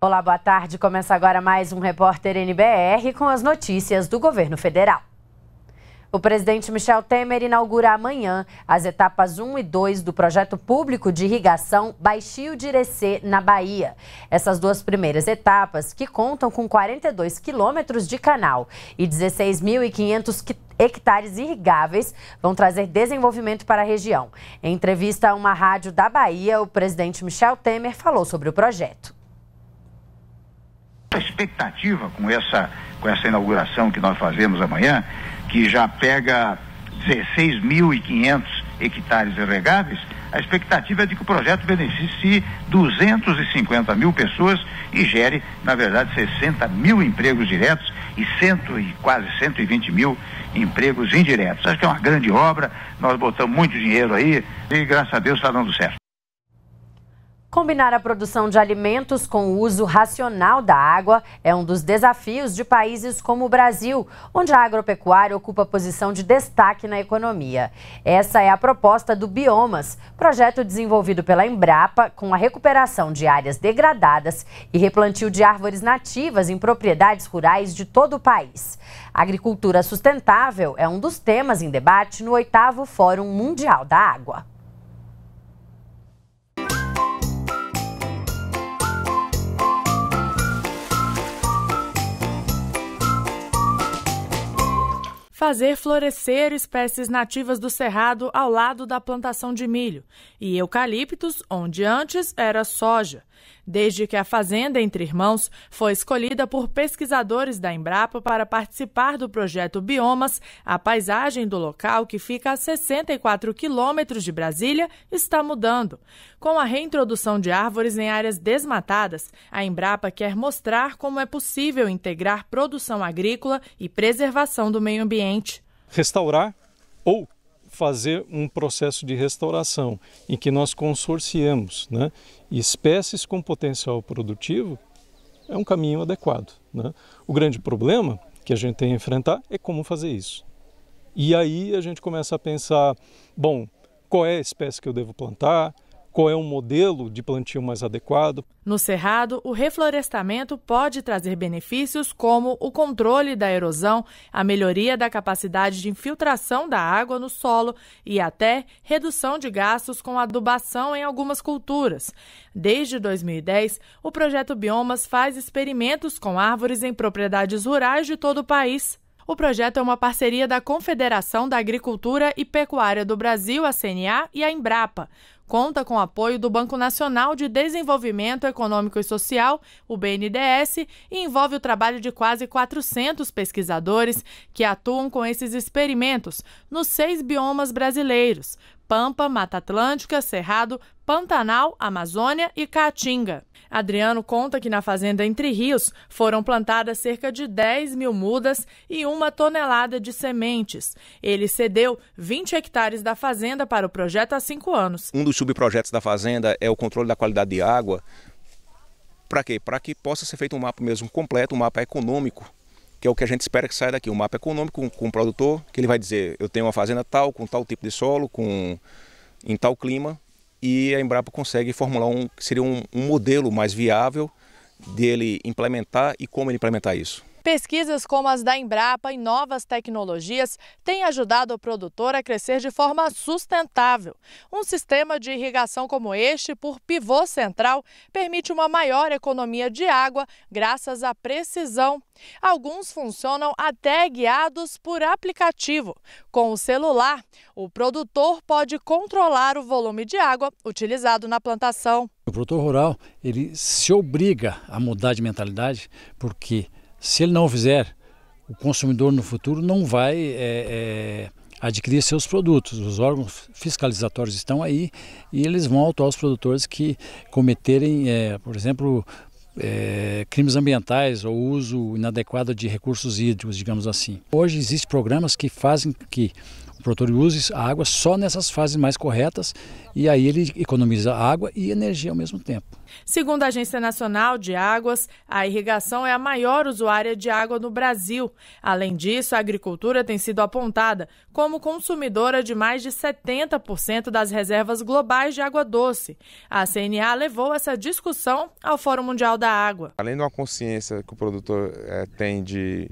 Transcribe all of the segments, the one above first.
Olá, boa tarde. Começa agora mais um Repórter NBR com as notícias do governo federal. O presidente Michel Temer inaugura amanhã as etapas 1 e 2 do projeto público de irrigação Baixio de Irecê, na Bahia. Essas duas primeiras etapas, que contam com 42 quilômetros de canal e 16.500 hectares irrigáveis, vão trazer desenvolvimento para a região. Em entrevista a uma rádio da Bahia, o presidente Michel Temer falou sobre o projeto expectativa com essa, com essa inauguração que nós fazemos amanhã, que já pega 16.500 hectares irregáveis, a expectativa é de que o projeto beneficie 250 mil pessoas e gere, na verdade, 60 mil empregos diretos e, cento e quase 120 mil empregos indiretos. Acho que é uma grande obra, nós botamos muito dinheiro aí e, graças a Deus, está dando certo. Combinar a produção de alimentos com o uso racional da água é um dos desafios de países como o Brasil, onde a agropecuária ocupa posição de destaque na economia. Essa é a proposta do Biomas, projeto desenvolvido pela Embrapa com a recuperação de áreas degradadas e replantio de árvores nativas em propriedades rurais de todo o país. A agricultura sustentável é um dos temas em debate no 8 Fórum Mundial da Água. fazer florescer espécies nativas do cerrado ao lado da plantação de milho e eucaliptos, onde antes era soja desde que a fazenda entre irmãos foi escolhida por pesquisadores da Embrapa para participar do projeto Biomas, a paisagem do local, que fica a 64 quilômetros de Brasília, está mudando. Com a reintrodução de árvores em áreas desmatadas, a Embrapa quer mostrar como é possível integrar produção agrícola e preservação do meio ambiente. Restaurar ou fazer um processo de restauração em que nós consorciamos né, espécies com potencial produtivo é um caminho adequado. Né? O grande problema que a gente tem a enfrentar é como fazer isso. E aí a gente começa a pensar, bom, qual é a espécie que eu devo plantar, qual é o modelo de plantio mais adequado. No Cerrado, o reflorestamento pode trazer benefícios como o controle da erosão, a melhoria da capacidade de infiltração da água no solo e até redução de gastos com adubação em algumas culturas. Desde 2010, o projeto Biomas faz experimentos com árvores em propriedades rurais de todo o país. O projeto é uma parceria da Confederação da Agricultura e Pecuária do Brasil, a CNA, e a Embrapa conta com o apoio do Banco Nacional de Desenvolvimento Econômico e Social, o BNDES, e envolve o trabalho de quase 400 pesquisadores que atuam com esses experimentos nos seis biomas brasileiros: Pampa, Mata Atlântica, Cerrado, Pantanal, Amazônia e Caatinga. Adriano conta que na fazenda Entre Rios foram plantadas cerca de 10 mil mudas e uma tonelada de sementes. Ele cedeu 20 hectares da fazenda para o projeto há cinco anos. Um dos subprojetos da fazenda é o controle da qualidade de água. Para quê? Para que possa ser feito um mapa mesmo completo, um mapa econômico, que é o que a gente espera que saia daqui. Um mapa econômico com, com o produtor, que ele vai dizer, eu tenho uma fazenda tal, com tal tipo de solo, com em tal clima, e a Embrapa consegue formular um, seria um, um modelo mais viável dele implementar e como ele implementar isso. Pesquisas como as da Embrapa em novas tecnologias têm ajudado o produtor a crescer de forma sustentável. Um sistema de irrigação como este, por pivô central, permite uma maior economia de água graças à precisão. Alguns funcionam até guiados por aplicativo. Com o celular, o produtor pode controlar o volume de água utilizado na plantação. O produtor rural, ele se obriga a mudar de mentalidade porque se ele não fizer, o consumidor no futuro não vai é, é, adquirir seus produtos. Os órgãos fiscalizatórios estão aí e eles vão autuar os produtores que cometerem, é, por exemplo, é, crimes ambientais ou uso inadequado de recursos hídricos, digamos assim. Hoje existem programas que fazem que o produtor usa a água só nessas fases mais corretas e aí ele economiza água e energia ao mesmo tempo. Segundo a Agência Nacional de Águas, a irrigação é a maior usuária de água no Brasil. Além disso, a agricultura tem sido apontada como consumidora de mais de 70% das reservas globais de água doce. A CNA levou essa discussão ao Fórum Mundial da Água. Além de uma consciência que o produtor é, tem de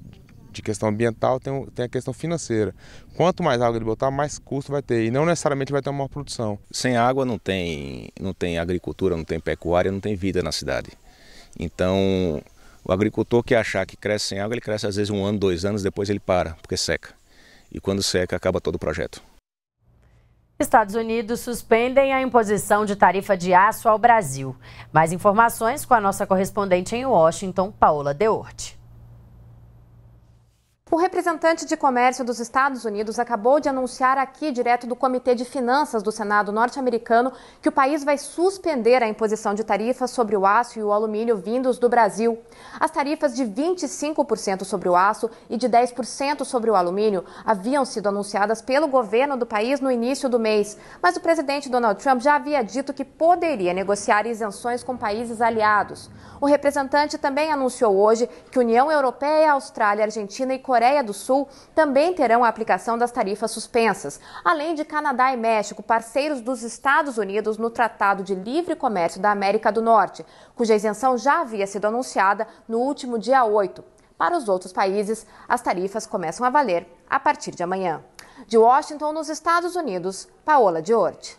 de questão ambiental, tem, tem a questão financeira. Quanto mais água ele botar, mais custo vai ter. E não necessariamente vai ter uma maior produção. Sem água não tem, não tem agricultura, não tem pecuária, não tem vida na cidade. Então, o agricultor que achar que cresce sem água, ele cresce às vezes um ano, dois anos, depois ele para, porque seca. E quando seca, acaba todo o projeto. Estados Unidos suspendem a imposição de tarifa de aço ao Brasil. Mais informações com a nossa correspondente em Washington, Paola Deorte. O representante de comércio dos Estados Unidos acabou de anunciar aqui, direto do Comitê de Finanças do Senado norte-americano, que o país vai suspender a imposição de tarifas sobre o aço e o alumínio vindos do Brasil. As tarifas de 25% sobre o aço e de 10% sobre o alumínio haviam sido anunciadas pelo governo do país no início do mês, mas o presidente Donald Trump já havia dito que poderia negociar isenções com países aliados. O representante também anunciou hoje que União Europeia, Austrália, Argentina e Coreia Coreia do Sul também terão a aplicação das tarifas suspensas, além de Canadá e México, parceiros dos Estados Unidos no Tratado de Livre Comércio da América do Norte, cuja isenção já havia sido anunciada no último dia 8. Para os outros países, as tarifas começam a valer a partir de amanhã. De Washington, nos Estados Unidos, Paola Diorte.